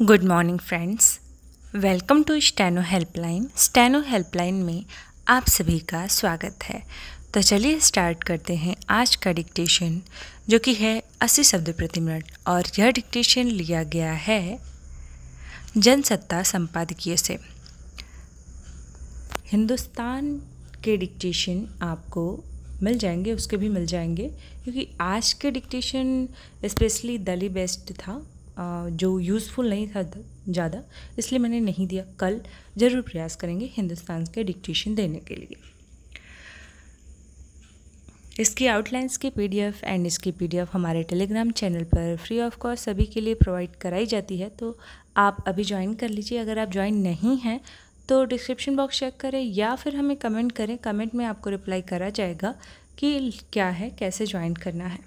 good morning friends welcome to steno helpline steno helpline में आप सभी का स्वागत है तो चलिए स्टार्ट करते हैं आज का डिक्टेशन जो कि है 80 शब्द प्रति मिनट और यह डिक्टेशन लिया गया है जनसत्ता संपादकीय से हिंदुस्तान के डिक्टेशन आपको मिल जाएंगे उसके भी मिल जाएंगे क्योंकि आज के डिक्टेशन स्पेशली दली बेस्ट था जो यूज़फुल नहीं था ज़्यादा इसलिए मैंने नहीं दिया कल ज़रूर प्रयास करेंगे हिंदुस्तान के डिक्टेशन देने के लिए इसकी आउटलाइंस की पीडीएफ एंड इसकी पीडीएफ हमारे टेलीग्राम चैनल पर फ्री ऑफ कॉस्ट सभी के लिए प्रोवाइड कराई जाती है तो आप अभी ज्वाइन कर लीजिए अगर आप ज्वाइन नहीं हैं तो डिस्क्रिप्शन बॉक्स चेक करें या फिर हमें कमेंट करें कमेंट में आपको रिप्लाई करा जाएगा कि क्या है कैसे ज्वाइन करना है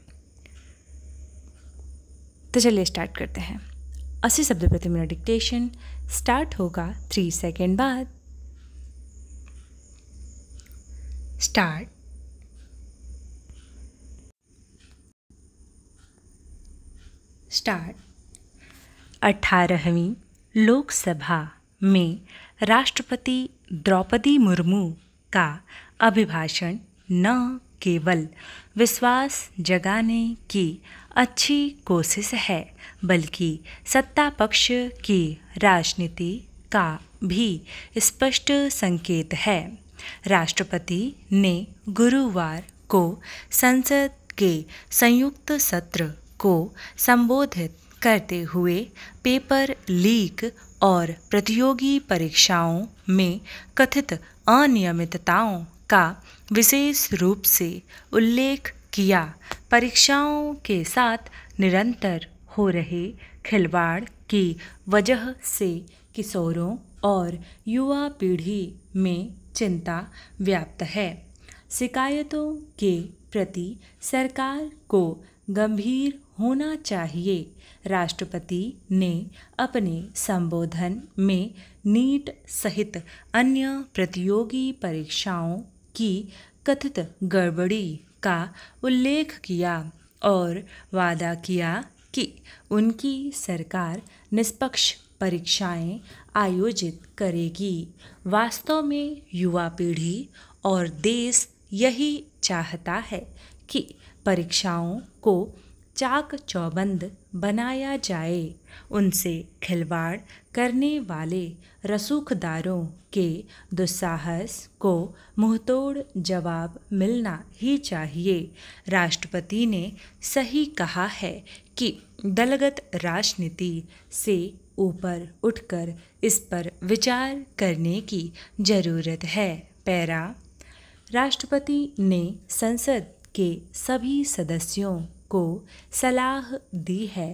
तो चलिए स्टार्ट करते हैं अस्सी शब्द प्रति मिनट डिक्टेशन स्टार्ट होगा थ्री सेकेंड बाद स्टार्ट स्टार्ट अठारहवीं लोकसभा में राष्ट्रपति द्रौपदी मुर्मू का अभिभाषण न केवल विश्वास जगाने की अच्छी कोशिश है बल्कि सत्ता पक्ष की राजनीति का भी स्पष्ट संकेत है राष्ट्रपति ने गुरुवार को संसद के संयुक्त सत्र को संबोधित करते हुए पेपर लीक और प्रतियोगी परीक्षाओं में कथित अनियमितताओं का विशेष रूप से उल्लेख किया परीक्षाओं के साथ निरंतर हो रहे खिलवाड़ की वजह से किशोरों और युवा पीढ़ी में चिंता व्याप्त है शिकायतों के प्रति सरकार को गंभीर होना चाहिए राष्ट्रपति ने अपने संबोधन में नीट सहित अन्य प्रतियोगी परीक्षाओं की कथित गड़बड़ी का उल्लेख किया और वादा किया कि उनकी सरकार निष्पक्ष परीक्षाएं आयोजित करेगी वास्तव में युवा पीढ़ी और देश यही चाहता है कि परीक्षाओं को चाक चौबंद बनाया जाए उनसे खिलवाड़ करने वाले रसूखदारों के दुस्साहस को मुंहतोड़ जवाब मिलना ही चाहिए राष्ट्रपति ने सही कहा है कि दलगत राजनीति से ऊपर उठकर इस पर विचार करने की ज़रूरत है पैरा राष्ट्रपति ने संसद के सभी सदस्यों को सलाह दी है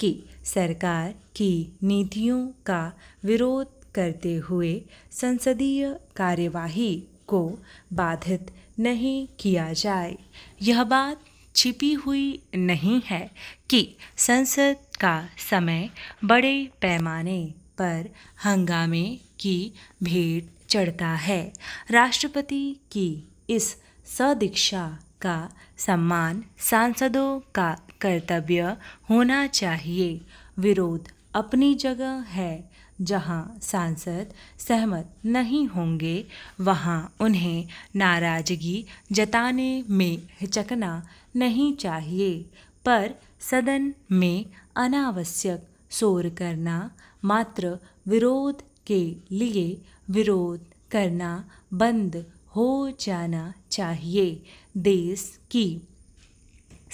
कि सरकार की नीतियों का विरोध करते हुए संसदीय कार्यवाही को बाधित नहीं किया जाए यह बात छिपी हुई नहीं है कि संसद का समय बड़े पैमाने पर हंगामे की भेंट चढ़ता है राष्ट्रपति की इस सदीक्षा का सम्मान सांसदों का कर्तव्य होना चाहिए विरोध अपनी जगह है जहां सांसद सहमत नहीं होंगे वहां उन्हें नाराज़गी जताने में हिचकना नहीं चाहिए पर सदन में अनावश्यक शोर करना मात्र विरोध के लिए विरोध करना बंद हो जाना चाहिए देश की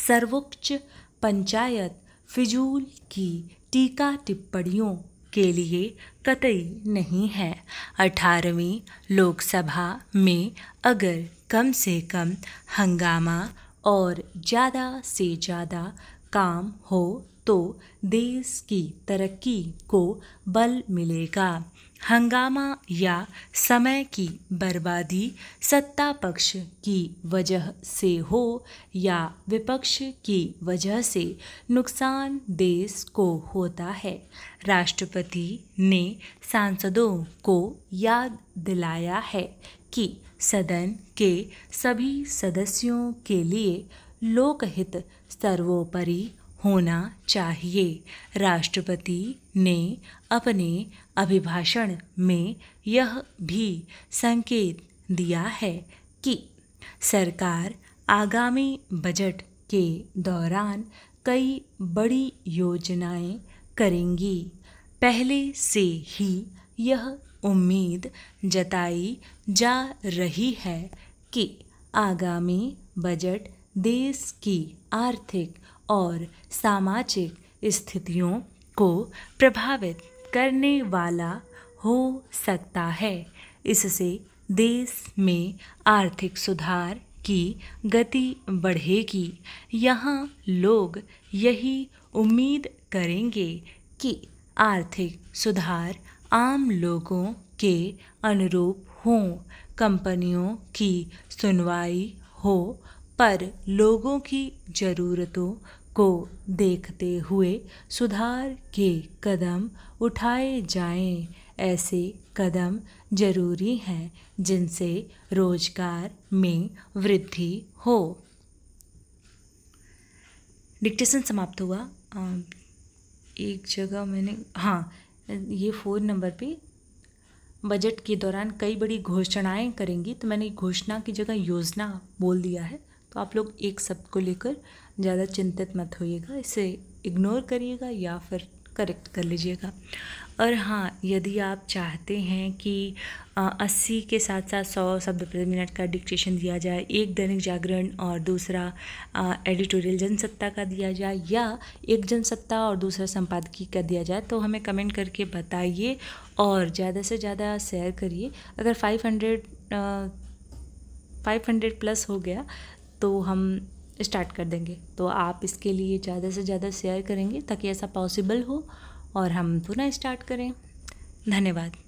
सर्वोच्च पंचायत फिजूल की टीका टिप्पणियों के लिए कतई नहीं है अठारहवीं लोकसभा में अगर कम से कम हंगामा और ज़्यादा से ज़्यादा काम हो तो देश की तरक्की को बल मिलेगा हंगामा या समय की बर्बादी सत्ता पक्ष की वजह से हो या विपक्ष की वजह से नुकसान देश को होता है राष्ट्रपति ने सांसदों को याद दिलाया है कि सदन के सभी सदस्यों के लिए लोकहित सर्वोपरि होना चाहिए राष्ट्रपति ने अपने अभिभाषण में यह भी संकेत दिया है कि सरकार आगामी बजट के दौरान कई बड़ी योजनाएं करेंगी पहले से ही यह उम्मीद जताई जा रही है कि आगामी बजट देश की आर्थिक और सामाजिक स्थितियों को प्रभावित करने वाला हो सकता है इससे देश में आर्थिक सुधार की गति बढ़ेगी यहाँ लोग यही उम्मीद करेंगे कि आर्थिक सुधार आम लोगों के अनुरूप हों कंपनियों की सुनवाई हो पर लोगों की ज़रूरतों को देखते हुए सुधार के कदम उठाए जाएं ऐसे कदम जरूरी हैं जिनसे रोजगार में वृद्धि हो डिक्टेशन समाप्त हुआ एक जगह मैंने हाँ ये फ़ोन नंबर पे बजट के दौरान कई बड़ी घोषणाएं करेंगी तो मैंने घोषणा की जगह योजना बोल दिया है तो आप लोग एक शब्द को लेकर ज़्यादा चिंतित मत होइएगा इसे इग्नोर करिएगा या फिर करेक्ट कर लीजिएगा और हाँ यदि आप चाहते हैं कि अस्सी के साथ साथ सौ शब्द प्रति मिनट का डिक्टेशन दिया जाए एक दैनिक जागरण और दूसरा एडिटोरियल जनसत्ता का दिया जाए या एक जनसत्ता और दूसरा संपादकीय का दिया जाए तो हमें कमेंट करके बताइए और ज़्यादा से ज़्यादा शेयर करिए अगर five hundred five hundred plus हो गया तो हम स्टार्ट कर देंगे तो आप इसके लिए ज़्यादा से ज़्यादा शेयर करेंगे ताकि ऐसा पॉसिबल हो और हम पुनः स्टार्ट करें धन्यवाद